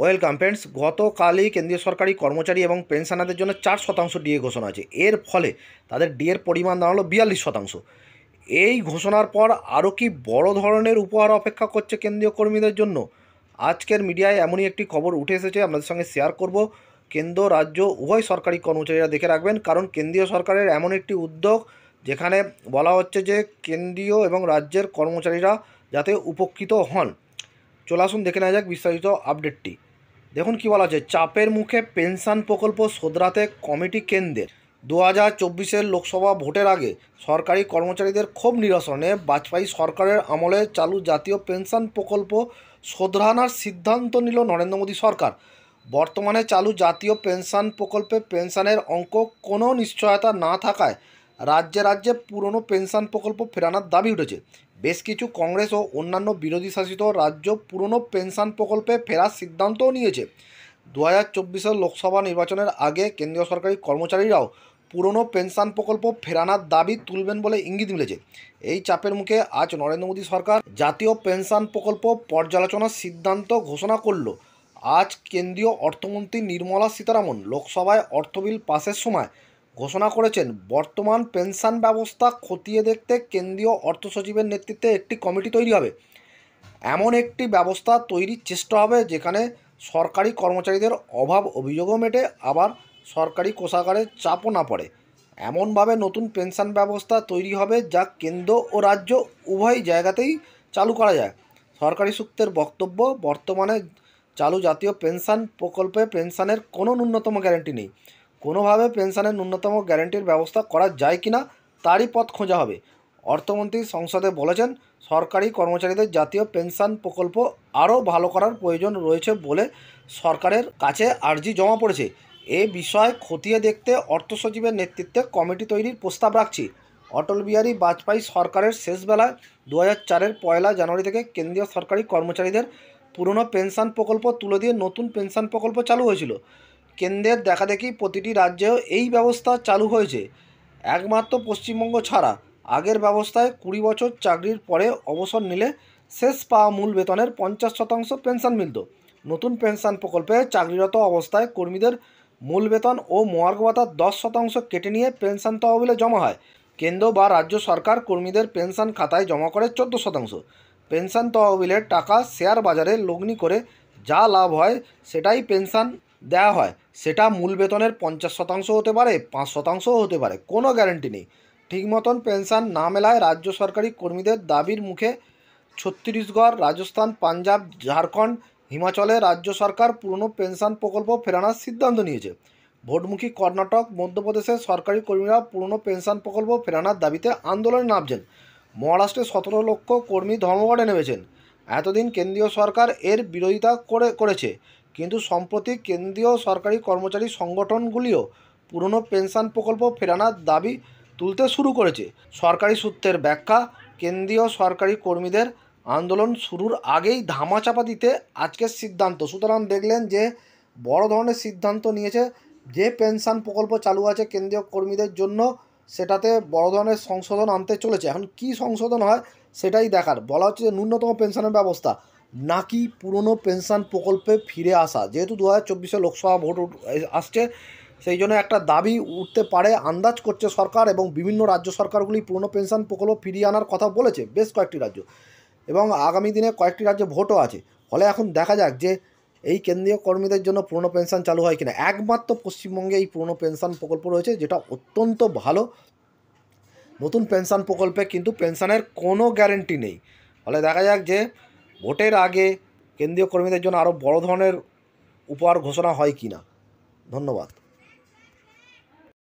welcome friends গতকালই কেন্দ্রীয় সরকারি কর্মচারী এবং পেনশনারদের জন্য চার শতাংশ ডিএ ঘোষণা আছে এর ফলে তাদের ডিএর পরিমাণ দাঁড়ালো বিয়াল্লিশ শতাংশ এই ঘোষণার পর আরও কি বড় ধরনের উপহার অপেক্ষা করছে কেন্দ্রীয় কর্মীদের জন্য আজকের মিডিয়ায় এমনই একটি খবর উঠে এসেছে আপনাদের সঙ্গে শেয়ার করব কেন্দ্র রাজ্য উভয় সরকারি কর্মচারীরা দেখে রাখবেন কারণ কেন্দ্রীয় সরকারের এমন একটি উদ্যোগ যেখানে বলা হচ্ছে যে কেন্দ্রীয় এবং রাজ্যের কর্মচারীরা যাতে উপকৃত হন চলে আসুন দেখে নেওয়া যাক বিস্তারিত আপডেটটি দেখুন কি বলা আছে চাপের মুখে পেনশন প্রকল্প শোধরাতে কমিটি কেন্দ্রের দু হাজার চব্বিশের লোকসভা ভোটের আগে সরকারি কর্মচারীদের খুব নিরসনে বাজপেয়ী সরকারের আমলে চালু জাতীয় পেনশন প্রকল্প শোধরানোর সিদ্ধান্ত নিল নরেন্দ্র মোদী সরকার বর্তমানে চালু জাতীয় পেনশন প্রকল্পে পেনশনের অঙ্ক কোনো নিশ্চয়তা না থাকায় রাজ্যে রাজ্যে পুরনো পেনশন প্রকল্প ফেরানোর দাবি উঠেছে বেশ কিছু কংগ্রেস ও অন্যান্য বিরোধী শাসিত রাজ্য পুরনো পেনশন প্রকল্পে ফেরার সিদ্ধান্তও নিয়েছে দু হাজার চব্বিশের লোকসভা নির্বাচনের আগে কেন্দ্রীয় সরকারি কর্মচারীরাও পুরনো পেনশন প্রকল্প ফেরানোর দাবি তুলবেন বলে ইঙ্গিত মিলেছে এই চাপের মুখে আজ নরেন্দ্র মোদী সরকার জাতীয় পেনশন প্রকল্প পর্যালোচনার সিদ্ধান্ত ঘোষণা করল আজ কেন্দ্রীয় অর্থমন্ত্রী নির্মলা সীতারামন লোকসভায় অর্থ বিল পাশের সময় ঘোষণা করেছেন বর্তমান পেনশন ব্যবস্থা খতিয়ে দেখতে কেন্দ্রীয় অর্থ সচিবের নেতৃত্বে একটি কমিটি তৈরি হবে এমন একটি ব্যবস্থা তৈরির চেষ্টা হবে যেখানে সরকারি কর্মচারীদের অভাব অভিযোগও মেটে আবার সরকারি কোষাগারে চাপও না পড়ে এমনভাবে নতুন পেনশন ব্যবস্থা তৈরি হবে যা কেন্দ্র ও রাজ্য উভয় জায়গাতেই চালু করা যায় সরকারি সূত্রের বক্তব্য বর্তমানে চালু জাতীয় পেনশন প্রকল্পে পেনশনের কোনো ন্যূনতম গ্যারান্টি নেই কোনোভাবে পেনশনের ন্যূনতম গ্যারান্টির ব্যবস্থা করা যায় কি না তারই পথ খোঁজা হবে অর্থমন্ত্রী সংসদে বলেছেন সরকারি কর্মচারীদের জাতীয় পেনশন প্রকল্প আরও ভালো করার প্রয়োজন রয়েছে বলে সরকারের কাছে আর্জি জমা পড়েছে এ বিষয়ে খতিয়ে দেখতে অর্থ সচিবের নেতৃত্বে কমিটি তৈরির প্রস্তাব রাখছি অটল বিহারী বাজপেয়ী সরকারের শেষবেলায় দু হাজার চারের পয়লা জানুয়ারি থেকে কেন্দ্রীয় সরকারি কর্মচারীদের পুরনো পেনশন প্রকল্প তুলে দিয়ে নতুন পেনশন প্রকল্প চালু হয়েছিল কেন্দ্রের দেখাদেখি প্রতিটি রাজ্যেও এই ব্যবস্থা চালু হয়েছে একমাত্র পশ্চিমবঙ্গ ছাড়া আগের ব্যবস্থায় কুড়ি বছর চাকরির পরে অবসর নিলে শেষ পাওয়া মূল বেতনের পঞ্চাশ শতাংশ পেনশন মিলত নতুন পেনশন প্রকল্পে চাকরিরত অবস্থায় কর্মীদের মূল বেতন ও মহার্ঘ ভাতার দশ শতাংশ কেটে নিয়ে পেনশন তহবিলে জমা হয় কেন্দ্র বা রাজ্য সরকার কর্মীদের পেনশন খাতায় জমা করে চোদ্দ শতাংশ পেনশন তহবিলের টাকা শেয়ার বাজারে লগ্নি করে যা লাভ হয় সেটাই পেনশন দেওয়া হয় সেটা মূল বেতনের পঞ্চাশ শতাংশ হতে পারে পাঁচ শতাংশও হতে পারে কোনো গ্যারেন্টি নেই ঠিক মতন পেনশন না মেলায় রাজ্য সরকারি কর্মীদের দাবির মুখে ছত্তিশগড় রাজস্থান পাঞ্জাব ঝাড়খণ্ড হিমাচলে রাজ্য সরকার পুরনো পেনশন প্রকল্প ফেরানোর সিদ্ধান্ত নিয়েছে ভোটমুখী কর্ণাটক মধ্যপ্রদেশে সরকারি কর্মীরা পুরনো পেনশন প্রকল্প ফেরানোর দাবিতে আন্দোলনে নামছেন মহারাষ্ট্রে সতেরো লক্ষ কর্মী ধর্মঘটে নেমেছেন এতদিন কেন্দ্রীয় সরকার এর বিরোধিতা করে করেছে কিন্তু সম্প্রতি কেন্দ্রীয় সরকারি কর্মচারী সংগঠনগুলিও পুরনো পেনশন প্রকল্প ফেরানোর দাবি তুলতে শুরু করেছে সরকারি সূত্রের ব্যাখ্যা কেন্দ্রীয় সরকারি কর্মীদের আন্দোলন শুরুর আগেই ধামাচাপা দিতে আজকের সিদ্ধান্ত সুতরাং দেখলেন যে বড় ধরনের সিদ্ধান্ত নিয়েছে যে পেনশন প্রকল্প চালু আছে কেন্দ্রীয় কর্মীদের জন্য সেটাতে বড় ধরনের সংশোধন আনতে চলেছে এখন কি সংশোধন হয় সেটাই দেখার বলা হচ্ছে যে ন্যূনতম পেনশনের ব্যবস্থা নাকি পুরনো পেনশন প্রকল্পে ফিরে আসা যেহেতু দু হাজার চব্বিশে লোকসভা ভোট আসছে সেই জন্য একটা দাবি উঠতে পারে আন্দাজ করছে সরকার এবং বিভিন্ন রাজ্য সরকারগুলি পুরনো পেনশন প্রকল্প ফিরিয়ে আনার কথা বলেছে বেশ কয়েকটি রাজ্য এবং আগামী দিনে কয়েকটি রাজ্যে ভোটও আছে ফলে এখন দেখা যাক যে এই কেন্দ্রীয় কর্মীদের জন্য পুরনো পেনশন চালু হয় কিনা একমাত্র পশ্চিমবঙ্গে এই পুরনো পেনশন প্রকল্প রয়েছে যেটা অত্যন্ত ভালো নতুন পেনশন প্রকল্পে কিন্তু পেনশনের কোনো গ্যারেন্টি নেই ফলে দেখা যাক যে ভোটের আগে কেন্দ্রীয় কর্মীদের জন্য আরও বড় ধরনের উপহার ঘোষণা হয় কি না ধন্যবাদ